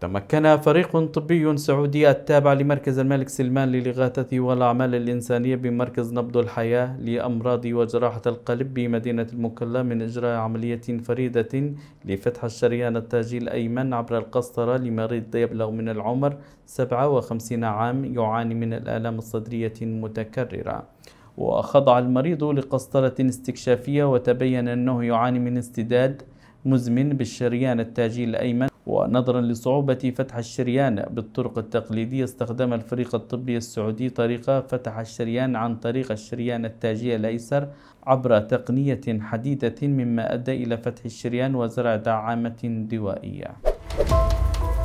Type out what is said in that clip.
تمكن فريق طبي سعودي التابع لمركز الملك سلمان للإغاثة والأعمال الإنسانية بمركز نبض الحياة لأمراض وجراحة القلب بمدينة المكلا من إجراء عملية فريدة لفتح الشريان التاجي الأيمن عبر القسطرة لمريض يبلغ من العمر 57 عام يعاني من الآلام الصدرية المتكررة وخضع المريض لقسطرة استكشافية وتبين أنه يعاني من استداد مزمن بالشريان التاجي الأيمن ونظرا لصعوبة فتح الشريان بالطرق التقليدية استخدم الفريق الطبي السعودي طريقة فتح الشريان عن طريق الشريان التاجي الأيسر عبر تقنية حديدة مما أدى إلى فتح الشريان وزرع دعامة دوائية